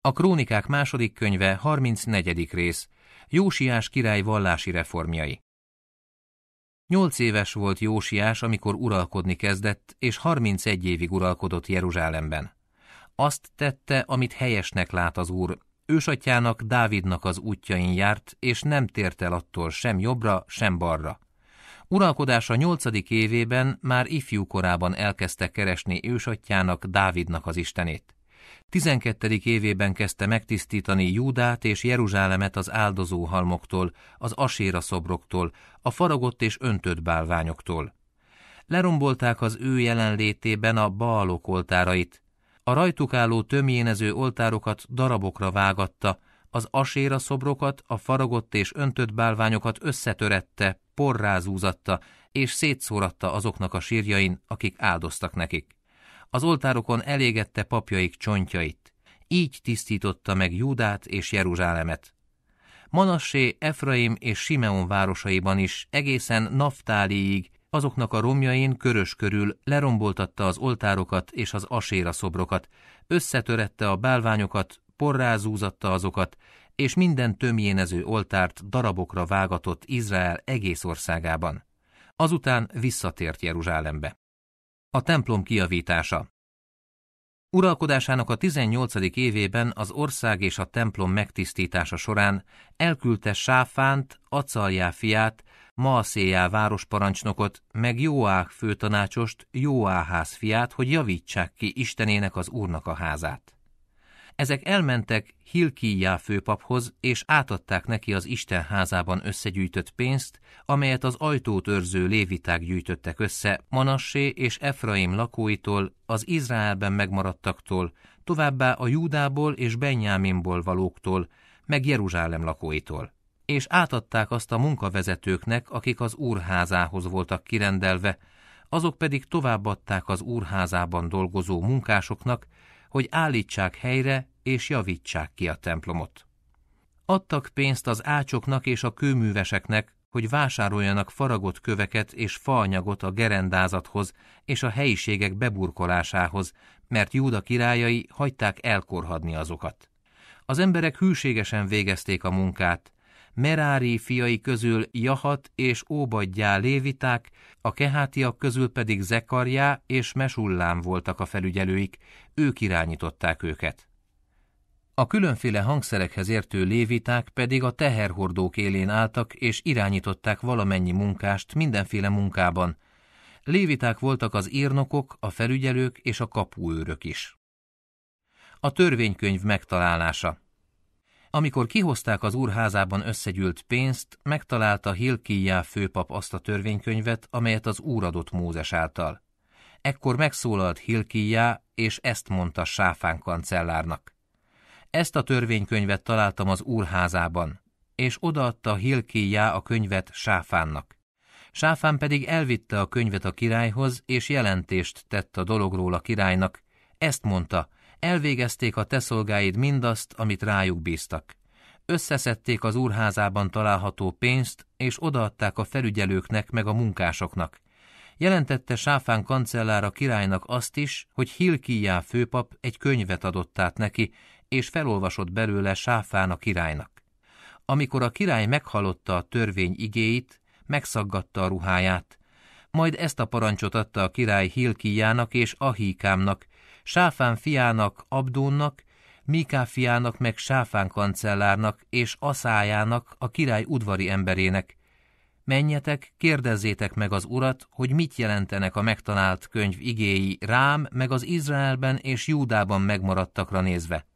A Krónikák második könyve, 34. rész, Jósiás király vallási reformjai. Nyolc éves volt Jósiás, amikor uralkodni kezdett, és 31 évig uralkodott Jeruzsálemben. Azt tette, amit helyesnek lát az úr, Ősatjának, Dávidnak az útjain járt, és nem tért el attól sem jobbra, sem balra. Uralkodása nyolcadik évében már ifjú korában elkezdte keresni ősatjának, Dávidnak az istenét. Tizenkettedik évében kezdte megtisztítani Júdát és Jeruzsálemet az áldozóhalmoktól, az aséra szobroktól, a faragott és öntött bálványoktól. Lerombolták az ő jelenlétében a baalok oltárait. A rajtuk álló tömjénező oltárokat darabokra vágatta, az aséra szobrokat, a faragott és öntött bálványokat összetörette, porrázúzatta, és szétszóratta azoknak a sírjain, akik áldoztak nekik az oltárokon elégette papjaik csontjait. Így tisztította meg Júdát és Jeruzsálemet. Manassé, Efraim és Simeon városaiban is egészen Naftáliig azoknak a romjain körös körül leromboltatta az oltárokat és az aséra szobrokat, összetörette a bálványokat, porrázúzatta azokat, és minden tömjénező oltárt darabokra vágatott Izrael egész országában. Azután visszatért Jeruzsálembe. A templom kiavítása Uralkodásának a 18. évében az ország és a templom megtisztítása során elküldte Sáfánt, Acaljá fiát, Maaszéjá városparancsnokot, meg Jóák főtanácsost, Jóáház fiát, hogy javítsák ki Istenének az Úrnak a házát. Ezek elmentek Hilkíjá főpaphoz, és átadták neki az Isten házában összegyűjtött pénzt, amelyet az ajtót őrző léviták gyűjtöttek össze Manassé és Efraim lakóitól, az Izraelben megmaradtaktól, továbbá a Júdából és Benyáminból valóktól, meg Jeruzsálem lakóitól. És átadták azt a munkavezetőknek, akik az úrházához voltak kirendelve, azok pedig továbbadták az úrházában dolgozó munkásoknak, hogy állítsák helyre és javítsák ki a templomot. Adtak pénzt az ácsoknak és a kőműveseknek, hogy vásároljanak faragott köveket és faanyagot a gerendázathoz és a helyiségek beburkolásához, mert Júda királyai hagyták elkorhadni azokat. Az emberek hűségesen végezték a munkát, Merári fiai közül Jahat és Óbadjá léviták, a kehátiak közül pedig Zekarjá és Mesullám voltak a felügyelőik, ők irányították őket. A különféle hangszerekhez értő léviták pedig a teherhordók élén álltak és irányították valamennyi munkást mindenféle munkában. Léviták voltak az írnokok, a felügyelők és a kapuőrök is. A törvénykönyv megtalálása amikor kihozták az úrházában összegyűlt pénzt, megtalálta Hilkijá főpap azt a törvénykönyvet, amelyet az úr adott Mózes által. Ekkor megszólalt Hilkijá, és ezt mondta Sáfán kancellárnak. Ezt a törvénykönyvet találtam az úrházában, és odaadta Hilkijá a könyvet Sáfánnak. Sáfán pedig elvitte a könyvet a királyhoz, és jelentést tett a dologról a királynak. Ezt mondta, Elvégezték a te szolgáid mindazt, amit rájuk bíztak. Összeszedték az úrházában található pénzt, és odaadták a felügyelőknek meg a munkásoknak. Jelentette Sáfán kancellár a királynak azt is, hogy Hilkijá főpap egy könyvet adott át neki, és felolvasott belőle Sáfán a királynak. Amikor a király meghallotta a törvény igéit, megszaggatta a ruháját, majd ezt a parancsot adta a király Hilkijának és Ahíkámnak, Sáfán fiának, Abdónnak, Miká fiának meg Sáfán kancellárnak és Aszájának, a király udvari emberének. Menjetek, kérdezzétek meg az urat, hogy mit jelentenek a megtanált könyv igéi rám, meg az Izraelben és Júdában megmaradtakra nézve.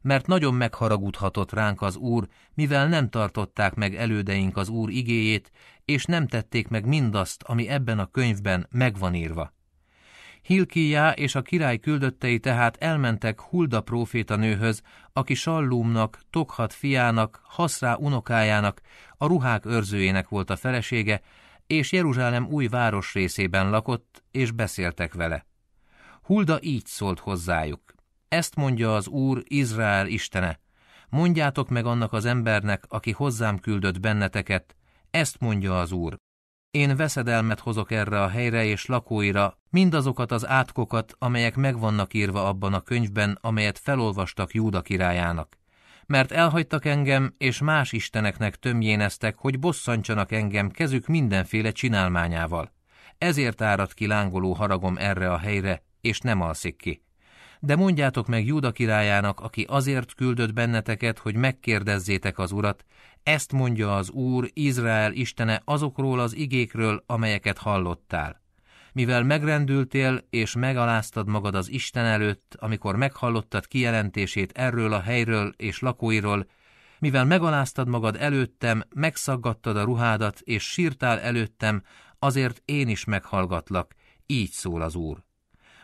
Mert nagyon megharagudhatott ránk az úr, mivel nem tartották meg elődeink az úr igéjét, és nem tették meg mindazt, ami ebben a könyvben megvan írva. Hilkiá és a király küldöttei tehát elmentek Hulda próféta nőhöz, aki Sallumnak, Tokhat fiának, Haszrá unokájának, a ruhák őrzőjének volt a felesége, és Jeruzsálem új város részében lakott, és beszéltek vele. Hulda így szólt hozzájuk. Ezt mondja az Úr, Izrael istene. Mondjátok meg annak az embernek, aki hozzám küldött benneteket, ezt mondja az Úr. Én veszedelmet hozok erre a helyre és lakóira, mindazokat az átkokat, amelyek megvannak írva abban a könyvben, amelyet felolvastak Júda királyának. Mert elhagytak engem, és más isteneknek tömjéneztek, hogy bosszantsanak engem kezük mindenféle csinálmányával. Ezért árad ki lángoló haragom erre a helyre, és nem alszik ki de mondjátok meg Júda királyának, aki azért küldött benneteket, hogy megkérdezzétek az urat, ezt mondja az Úr, Izrael istene azokról az igékről, amelyeket hallottál. Mivel megrendültél és megaláztad magad az Isten előtt, amikor meghallottad kijelentését erről a helyről és lakóiról, mivel megaláztad magad előttem, megszaggattad a ruhádat és sírtál előttem, azért én is meghallgatlak, így szól az Úr.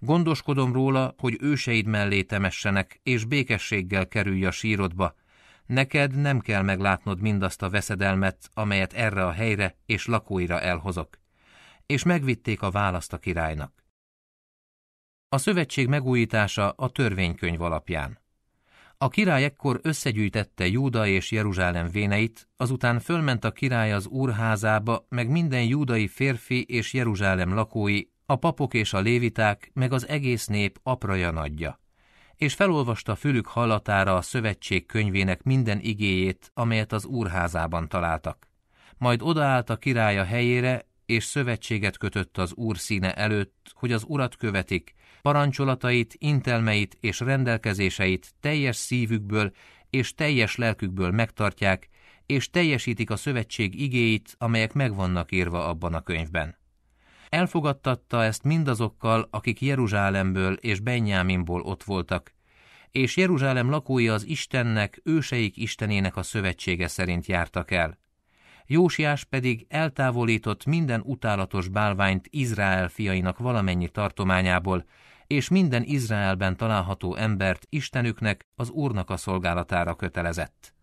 Gondoskodom róla, hogy őseid mellé temessenek, és békességgel kerülj a sírodba. Neked nem kell meglátnod mindazt a veszedelmet, amelyet erre a helyre és lakóira elhozok. És megvitték a választ a királynak. A szövetség megújítása a törvénykönyv alapján. A király ekkor összegyűjtette Júda és Jeruzsálem véneit, azután fölment a király az úrházába, meg minden júdai férfi és Jeruzsálem lakói a papok és a léviták, meg az egész nép apraja nagyja, és felolvasta fülük hallatára a szövetség könyvének minden igéjét, amelyet az úrházában találtak. Majd odaállt a királya helyére, és szövetséget kötött az úr színe előtt, hogy az urat követik, parancsolatait, intelmeit és rendelkezéseit teljes szívükből és teljes lelkükből megtartják, és teljesítik a szövetség igéit, amelyek megvannak írva abban a könyvben. Elfogadtatta ezt mindazokkal, akik Jeruzsálemből és Benyáminból ott voltak, és Jeruzsálem lakói az Istennek, őseik Istenének a szövetsége szerint jártak el. Jósiás pedig eltávolított minden utálatos bálványt Izrael fiainak valamennyi tartományából, és minden Izraelben található embert Istenüknek, az Úrnak a szolgálatára kötelezett.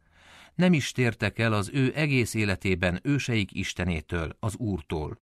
Nem is tértek el az ő egész életében őseik Istenétől, az Úrtól.